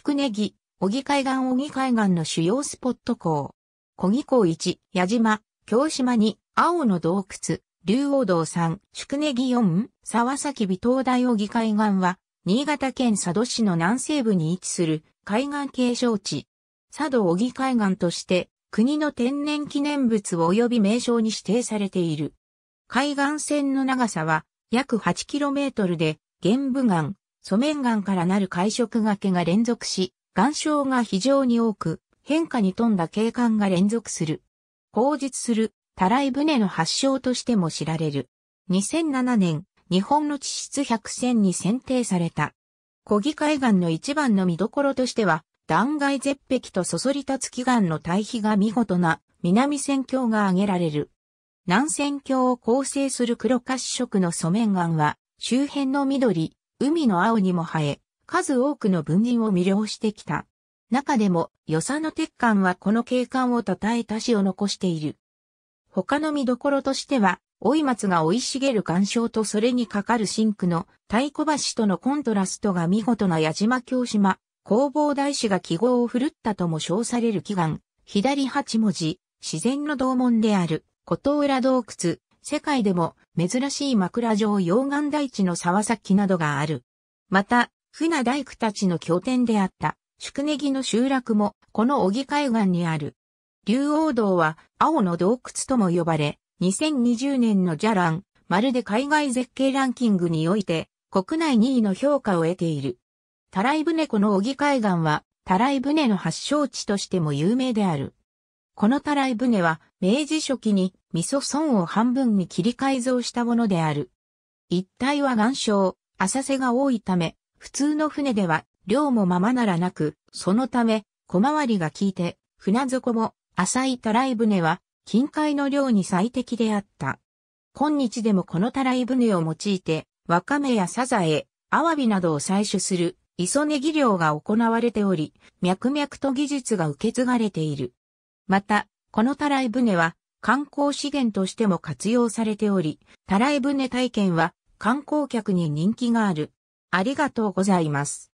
宿根木、小木海岸小木海岸の主要スポット港。小木港1、矢島、京島2、青の洞窟、竜王道3、宿根木4、沢崎美東大小木海岸は、新潟県佐渡市の南西部に位置する海岸継承地。佐渡小木海岸として、国の天然記念物及び名称に指定されている。海岸線の長さは約 8km で、玄武岩、素面岩からなる会食がけが連続し、岩礁が非常に多く、変化に富んだ景観が連続する。後日する、たらい船の発祥としても知られる。2007年、日本の地質百選に選定された。小木海岸の一番の見どころとしては、断崖絶壁とそそり立つ木岩の対比が見事な南仙橋が挙げられる。南仙橋を構成する黒褐色の素面岩は、周辺の緑、海の青にも生え、数多くの文人を魅了してきた。中でも、与謝野鉄管はこの景観を称えた詩を残している。他の見どころとしては、老松が生い茂る岩礁とそれにかかる深紅の太鼓橋とのコントラストが見事な矢島京島、工房大師が記号を振るったとも称される祈願、左八文字、自然の道門である、琴浦洞窟、世界でも珍しい枕状溶岩台地の沢崎などがある。また、船大工たちの拠点であった宿根木の集落もこの小木海岸にある。竜王道は青の洞窟とも呼ばれ、2020年のジャラン、まるで海外絶景ランキングにおいて国内2位の評価を得ている。タライ船この小木海岸はタライ船の発祥地としても有名である。このたらい船は明治初期に味噌村を半分に切り改造したものである。一帯は岩礁、浅瀬が多いため、普通の船では量もままならなく、そのため小回りが効いて、船底も浅いたらい船は近海の量に最適であった。今日でもこのたらい船を用いて、ワカメやサザエ、アワビなどを採取する磯ネギ漁が行われており、脈々と技術が受け継がれている。また、このたらい船は観光資源としても活用されており、たらい船体験は観光客に人気がある。ありがとうございます。